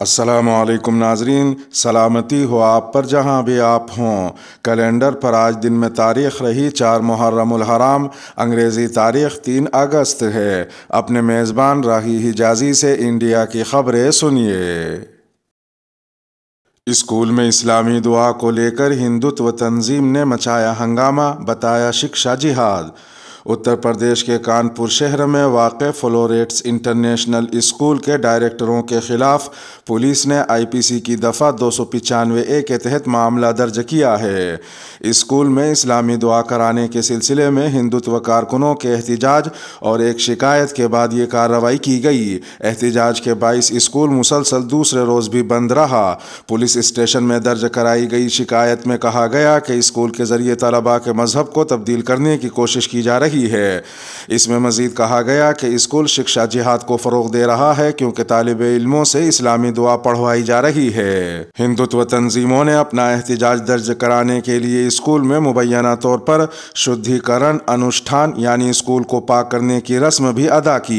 असलम नाजरीन सलामती हो आप पर जहाँ भी आप हों कैलेंडर पर आज दिन में तारीख रही चार मुहर्रम अंग्रेज़ी तारीख तीन अगस्त है अपने मेज़बान राही हिजाजी से इंडिया की खबरें सुनिए स्कूल में इस्लामी दुआ को लेकर हिंदुत्व तंजीम ने मचाया हंगामा बताया शिक्षा जिहाद उत्तर प्रदेश के कानपुर शहर में वाक़ फ्लोरेट्स इंटरनेशनल स्कूल के डायरेक्टरों के ख़िलाफ़ पुलिस ने आईपीसी की दफ़ा दो सौ पचानवे ए के तहत मामला दर्ज किया है स्कूल में इस्लामी दुआ कराने के सिलसिले में हिंदुत्व कारकुनों के एहतजाज और एक शिकायत के बाद ये कार्रवाई की गई एहतजाज के बाईस स्कूल मुसलसल दूसरे रोज़ भी बंद रहा पुलिस स्टेशन में दर्ज कराई गई शिकायत में कहा गया कि स्कूल के ज़रिए तलबा के मजहब को तब्दील करने की कोशिश की जा रही रही है इसमें मज़ीद कहा गया कि स्कूल शिक्षा जिहाद को फ़रोग दे रहा है क्योंकि तालब इलमों से इस्लामी दुआ पढ़वाई जा रही है हिंदुत्व तनजीमों ने अपना एहतजाज दर्ज कराने के लिए स्कूल में मुबैना तौर पर शुद्धिकरण अनुष्ठान यानी स्कूल को पाक करने की रस्म भी अदा की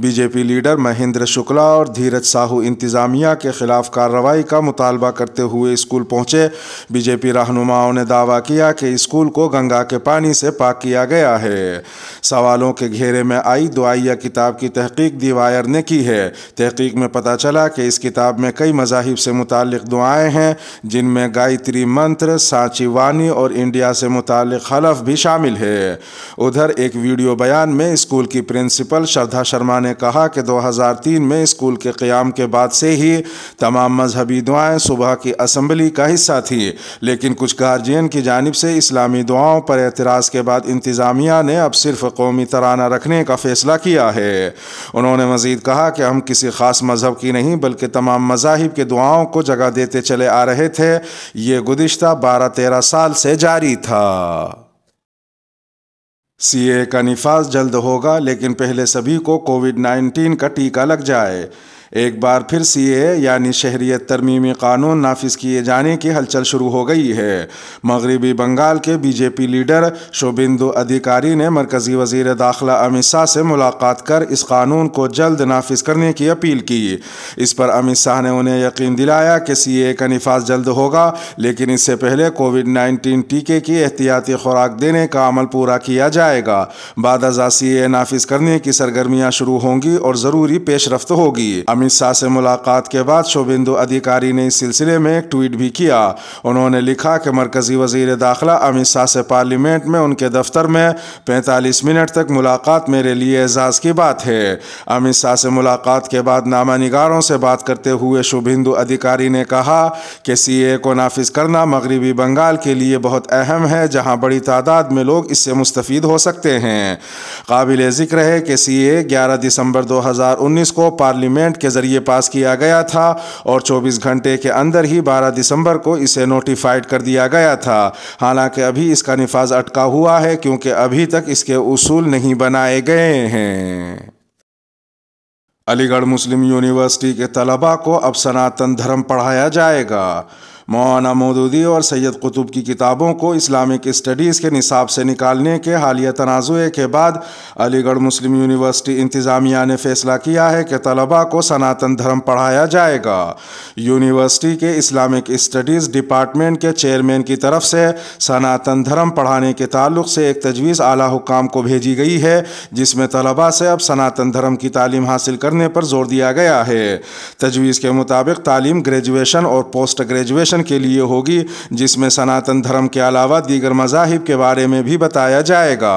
बीजेपी लीडर महेंद्र शुक्ला और धीरज साहू इंतजामिया के खिलाफ कार्रवाई का मुतालबा करते हुए स्कूल पहुंचे बीजेपी रहनुमाओं ने दावा किया कि स्कूल को गंगा के पानी से पाक किया गया है है सवालों के घेरे में आई दुआया किताब की तहकीक दीवायर ने की है तहकीक में पता चला कि इस किताब में कई मजाहिब से मुतल दुआएँ हैं जिनमें गायत्री मंत्र सांची वानी और इंडिया से मुतल हलफ भी शामिल है उधर एक वीडियो बयान में स्कूल की प्रिंसिपल श्रद्धा शर्मा ने कहा कि 2003 में स्कूल के क़्याम के बाद से ही तमाम मजहबी दुआएँ सुबह की असम्बली का हिस्सा थी लेकिन कुछ गार्जियन की जानब से इस्लामी दुआओं पर एतराज़ के बाद इंतज़ामिया ने अब सिर्फ कौमी तराना रखने का फ़ैसला किया है उन्होंने मज़ीद कहा कि हम किसी ख़ास मज़हब की नहीं बल्कि तमाम मजाहब के दुआओं को जगह देते चले आ रहे थे ये गुजशत बारह तेरह साल से जारी था सीए का निफाज जल्द होगा लेकिन पहले सभी को कोविड नाइन्टीन का टीका लग जाए एक बार फिर सी ए यानी शहरीत तरमीमी कानून नाफिज किए जाने की हलचल शुरू हो गई है मगरबी बंगाल के बीजेपी लीडर शोबिंदु अधिकारी ने मरकज़ी वजीर दाखिला अमित शाह से मुलाकात कर इस कानून को जल्द नाफिज करने की अपील की इस पर अमित शाह ने उन्हें यकीन दिलाया कि सी ए का नफाज जल्द होगा लेकिन इससे पहले कोविड नाइन्टीन टीके की एहतियाती खुराक देने का अमल पूरा किया जाएगा बाद अजा सी ए नाफिज करने की सरगर्मियाँ शुरू होंगी और ज़रूरी पेशरफ होगी अमित शाह से मुलाकात के बाद शोभेंदु अधिकारी ने इस सिलसिले में एक ट्वीट भी किया उन्होंने लिखा कि मरकज़ी वजीर दाखिला अमित शाह से पार्लियामेंट में उनके दफ्तर में पैंतालीस मिनट तक मुलाकात मेरे लिए एजाज़ की बात है अमित शाह से मुलाकात के बाद नामा निगारों से बात करते हुए शुभिंदु अधिकारी ने कहा कि सी ए को नाफिज करना मगरबी बंगाल के लिए बहुत अहम है जहाँ बड़ी तादाद में लोग इससे मुस्तफ़ हो सकते हैं काबिल ज़िक्र है कि सी ए ग्यारह दिसंबर दो हज़ार उन्नीस को पार्लियामेंट के के ज़रिए पास किया गया था और 24 घंटे के अंदर ही 12 दिसंबर को इसे नोटिफाइड कर दिया गया था हालांकि अभी इसका नफाज अटका हुआ है क्योंकि अभी तक इसके उसूल नहीं बनाए गए हैं अलीगढ़ मुस्लिम यूनिवर्सिटी के तलबा को अब सनातन धर्म पढ़ाया जाएगा मौलाना मौदूदी और सैयद कुतुब की किताबों को इस्लामिक स्टडीज़ के निसाब से निकालने के हालिया तनाज़े के बाद अलीगढ़ मुस्लिम यूनिवर्सिटी इंतज़ामिया ने फैसला किया है कि तलबा को सनातन धर्म पढ़ाया जाएगा यूनिवर्सिटी के इस्लामिक स्टडीज़ डिपार्टमेंट के चेयरमैन की तरफ से सनातन धर्म पढ़ाने के ताल्लुक से एक तजवीज़ आला हुकाम को भेजी गई है जिसमें तलबा से अब सनातन धर्म की तालीम हासिल करने पर जोर दिया गया है तजवीज़ के मुताबिक तालीम ग्रेजुएशन और पोस्ट ग्रेजुएशन दर्शन के लिए होगी जिसमें सनातन धर्म के अलावा दीगर मजाहिब के बारे में भी बताया जाएगा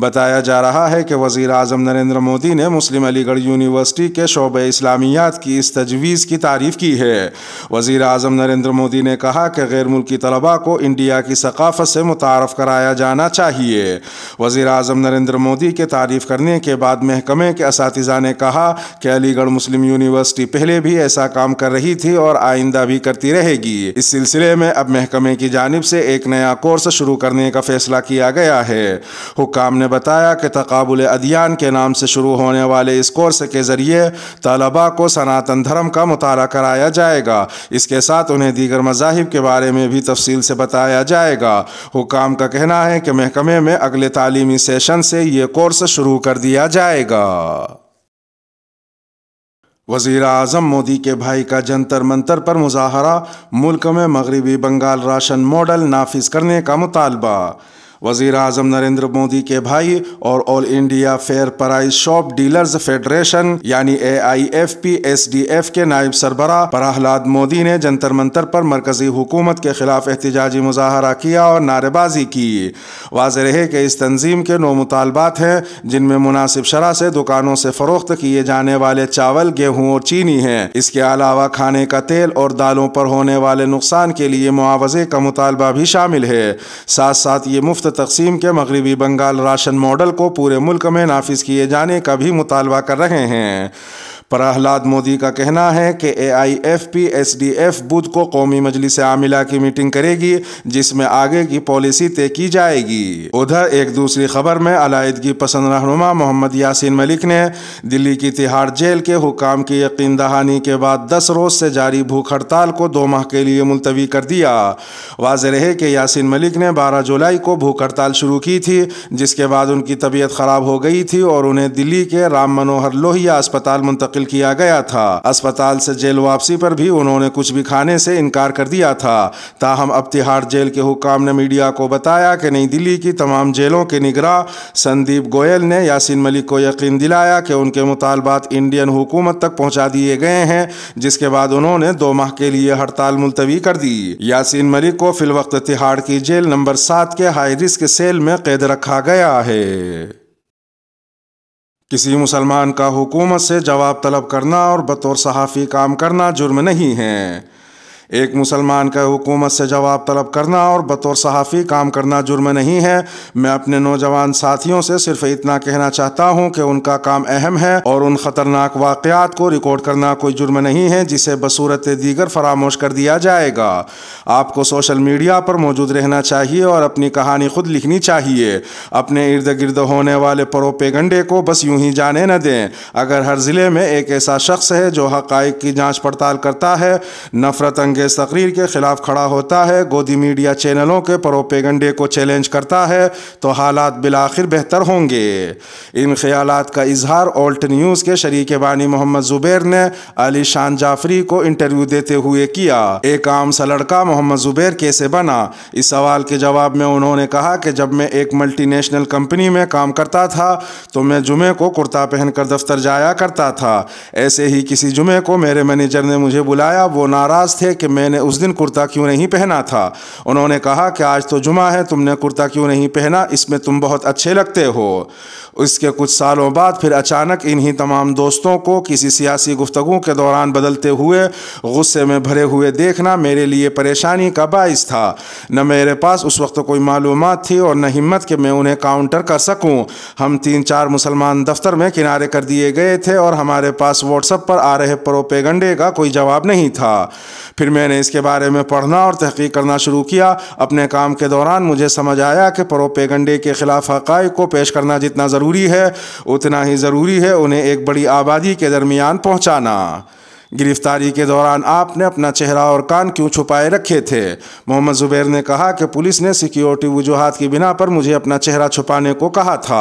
बताया जा रहा है कि वज़ी अजम नरेंद्र मोदी ने मुस्लिम अलीगढ़ यूनिवर्सिटी के शोब इस्लामियात की इस तजवीज़ की तारीफ़ की है वजीर अजम नरेंद्र मोदी ने कहा कि गैर मुल्की तलबा को इंडिया की सकाफत से मुतारफ़ कराया जाना चाहिए वजीर अजम नरेंद्र मोदी के तारीफ़ करने के बाद महकमे के इस ने कहा कि अलीगढ़ मुस्लिम यूनिवर्सिटी पहले भी ऐसा काम कर रही थी और आइंदा भी करती रहेगी इस सिलसिले में अब महकमे की जानब से एक नया कोर्स शुरू करने का फैसला किया गया है हुकाम ने बताया कि तकबुल अदियान के नाम से शुरू होने वाले इस कोर्स के ज़रिए तलबा को सनातन धर्म का मताल कराया जाएगा इसके साथ उन्हें दीगर मजाहब के बारे में भी तफसील से बताया जाएगा हुकाम का कहना है कि महकमे में अगले तालीमी सेशन से ये कोर्स शुरू कर दिया जाएगा वजीर अजम मोदी के भाई का जंतर मंतर पर मुजाहरा मुल्क में मगरबी बंगाल राशन मॉडल नाफिज करने का मुतालबा वजीर अजम नरेंद्र मोदी के भाई और all India fair price shop dealers federation यानी A I F P S D F के नायब सरबरा प्रहलाद मोदी ने जंतर मंतर पर मरकजी हुकूमत के खिलाफ एहतजाजी मुजाहरा किया और नारेबाजी की वाज रहे कि इस तंजीम के नौ मुतालबात हैं जिनमें मुनासिब शरह से दुकानों से फरोख्त किए जाने वाले चावल गेहूँ और चीनी है इसके अलावा खाने का तेल और दालों पर होने वाले नुकसान के लिए मुआवजे का मुतालबा भी शामिल है साथ साथ ये मुफ्त तकसीम के मगरबी बंगाल राशन मॉडल को पूरे मुल्क में नाफिज किए जाने का भी मुतालबा कर रहे हैं प्रहलाद मोदी का कहना है कि A I F P S D F बुध को कौमी मजलिस आमिला की मीटिंग करेगी जिसमें आगे की पॉलिसी तय की जाएगी उधर एक दूसरी खबर में अलायदगी पसंद रहनुमा मोहम्मद यासिन मलिक ने दिल्ली की तिहाड़ जेल के हुकाम की यकीन दहानी के बाद दस रोज से जारी भूख हड़ताल को दो माह के लिए मुलतवी कर दिया वाज रहे कि यासिन मलिक ने बारह जुलाई को भूख हड़ताल शुरू की थी जिसके बाद उनकी तबीयत खराब हो गई थी और उन्हें दिल्ली के राम मनोहर लोहिया अस्पताल मुंतकिल मुंतकिल किया गया था अस्पताल से जेल वापसी पर भी उन्होंने कुछ भी खाने से इनकार कर दिया था ताहम अब तिहाड़ जेल के हुकाम ने मीडिया को बताया कि नई दिल्ली की तमाम जेलों के निगरा संदीप गोयल ने यासिन मलिक को यकीन दिलाया कि उनके मुतालबात इंडियन हुकूमत तक पहुँचा दिए गए हैं जिसके बाद उन्होंने दो माह के लिए हड़ताल मुलतवी कर दी यासिन मलिक को फिलवक्त तिहाड़ की जेल नंबर सात के हाई रिस्क सेल में कैद रखा गया है किसी मुसलमान का हुकूमत से जवाब तलब करना और बतौर सहाफ़ी काम करना जुर्म नहीं है एक मुसलमान का हुकूमत से जवाब तलब करना और बतौर सहाफ़ी काम करना जुर्म नहीं है मैं अपने नौजवान साथियों से सिर्फ इतना कहना चाहता हूँ कि उनका काम अहम है और उन ख़तरनाक वाक़ात को रिकॉर्ड करना कोई जुर्म नहीं है जिसे बसूरत दीगर फरामोश कर दिया जाएगा आपको सोशल मीडिया पर मौजूद रहना चाहिए और अपनी कहानी खुद लिखनी चाहिए अपने इर्द गिर्द होने वाले प्रोपेगंडे को बस यूं ही जाने न दें अगर हर ज़िले में एक ऐसा शख्स है जो हक़ की जाँच पड़ताल करता है नफरत तहरीक तकरीर के खिलाफ खड़ा होता है गोदी मीडिया चैनलों के परोपेगंडे को चैलेंज करता है तो हालात बिलाखिर बेहतर होंगे इन ख्याल का इजहार ऑल्ट न्यूज़ के शरीक बानी मोहम्मद ज़ुबैर ने अली शान जाफरी को इंटरव्यू देते हुए किया एक आम सा लड़का मोहम्मद ज़ुबैर कैसे बना इस सवाल के जवाब में उन्होंने कहा कि जब मैं एक मल्टी कंपनी में काम करता था तो मैं जुमे को कुर्ता पहनकर दफ्तर जाया करता था ऐसे ही किसी जुमे को मेरे मैनेजर ने मुझे बुलाया वो नाराज़ थे कि कि मैंने उस दिन कुर्ता क्यों नहीं पहना था उन्होंने कहा कि आज तो जुमा है तुमने कुर्ता क्यों नहीं पहना इसमें तुम बहुत अच्छे लगते हो इसके कुछ सालों बाद फिर अचानक इन्हीं तमाम दोस्तों को किसी सियासी गुफ्तु के दौरान बदलते हुए गुस्से में भरे हुए देखना मेरे लिए परेशानी का बायस था न मेरे पास उस वक्त कोई मालूम थी और न हिम्मत कि मैं उन्हें काउंटर कर सकूं हम तीन चार मुसलमान दफ्तर में किनारे कर दिए गए थे और हमारे पास व्हाट्सएप पर आ रहे प्रोपेगंडे का कोई जवाब नहीं था फिर मैंने इसके बारे में पढ़ना और तहकीक करना शुरू किया अपने काम के दौरान मुझे समझ आया कि प्रोपेगंडे के ख़िलाफ़ हक़ को पेश करना जितना ज़रूरी है उतना ही ज़रूरी है उन्हें एक बड़ी आबादी के दरमियान पहुँचाना गिरफ्तारी के दौरान आपने अपना चेहरा और कान क्यों छुपाए रखे थे मोहम्मद जुबैर ने कहा कि पुलिस ने सिक्योरिटी वजूहत की बिना पर मुझे अपना चेहरा छुपाने को कहा था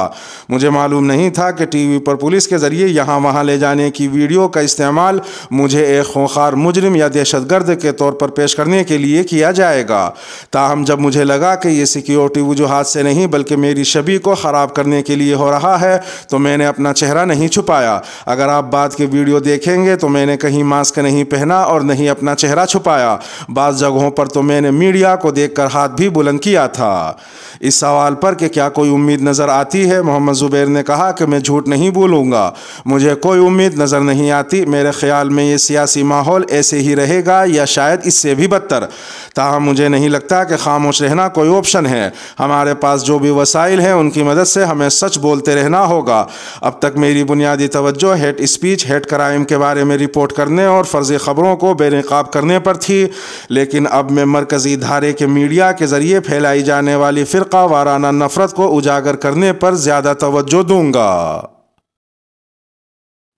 मुझे मालूम नहीं था कि टीवी पर पुलिस के ज़रिए यहाँ वहाँ ले जाने की वीडियो का इस्तेमाल मुझे एक खूंखार मुजरम या दहशतगर्द के तौर पर पेश करने के लिए किया जाएगा ताहम जब मुझे लगा कि यह सिक्योरिटी वजूहत से नहीं बल्कि मेरी छवि को ख़राब करने के लिए हो रहा है तो मैंने अपना चेहरा नहीं छुपाया अगर आप बाद के वीडियो देखेंगे तो मैंने कहीं नहीं मास्क नहीं पहना और नहीं अपना चेहरा छुपाया बाद जगहों पर तो मैंने मीडिया को देखकर हाथ भी बुलंद किया था इस सवाल पर कि क्या कोई उम्मीद नज़र आती है मोहम्मद ज़ुबैर ने कहा कि मैं झूठ नहीं बोलूँगा मुझे कोई उम्मीद नज़र नहीं आती मेरे ख्याल में ये सियासी माहौल ऐसे ही रहेगा या शायद इससे भी बदतर ताहम मुझे नहीं लगता कि खामोश रहना कोई ऑप्शन है हमारे पास जो भी वसाइल हैं उनकी मदद से हमें सच बोलते रहना होगा अब तक मेरी बुनियादी तवज्जो हेट स्पीच हेट क्राइम के बारे में रिपोर्ट कर करने और फर्जी ख़बरों को बेनकाब करने पर थी लेकिन अब मैं मरकज़ी धारे के मीडिया के ज़रिए फैलाई जाने वाली फ़िरका वाराना नफरत को उजागर करने पर ज़्यादा तवज्जो दूंगा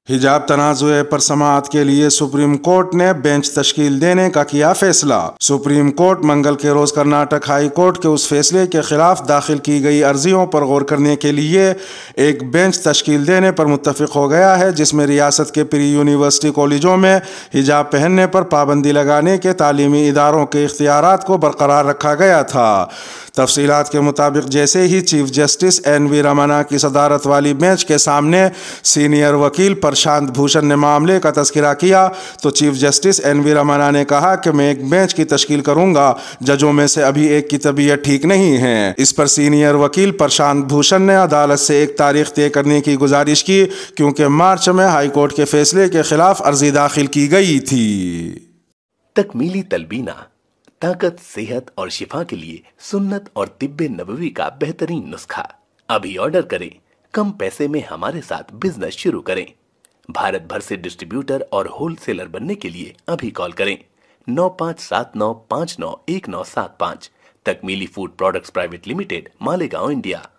हिजाब तनाज़े पर समात के लिए सुप्रीम कोर्ट ने बेंच तश्कील देने का किया फैसला सुप्रीम कोर्ट मंगल के रोज कर्नाटक हाई कोर्ट के उस फैसले के खिलाफ दाखिल की गई अर्जियों पर गौर करने के लिए एक बेंच तश्कील देने पर मुतफिक हो गया है जिसमें रियासत के प्री यूनिवर्सिटी कॉलेजों में हिजाब पहनने पर पाबंदी लगाने के तालीमी इदारों के इख्तियार को बरकरार रखा गया था तफसीत के मुताबिक जैसे ही chief justice N V Ramana की सदारत वाली बेंच के सामने सीनियर वकील प्रशांत भूषण ने मामले का तस्करा किया तो chief justice N V Ramana ने कहा कि मैं एक बेंच की तश्कील करूंगा जजों में से अभी एक की तबीयत ठीक नहीं है इस पर सीनियर वकील प्रशांत भूषण ने अदालत से एक तारीख तय करने की गुजारिश की क्योंकि मार्च में हाईकोर्ट के फैसले के खिलाफ अर्जी दाखिल की गई थी तकमीली तलबीना ताकत सेहत और शिफा के लिए सुन्नत और तिब्बे नबवी का बेहतरीन नुस्खा अभी ऑर्डर करें कम पैसे में हमारे साथ बिजनेस शुरू करें भारत भर से डिस्ट्रीब्यूटर और होलसेलर बनने के लिए अभी कॉल करें नौ पाँच सात नौ पाँच नौ एक नौ सात पाँच तकमीली food products private limited Malegaon India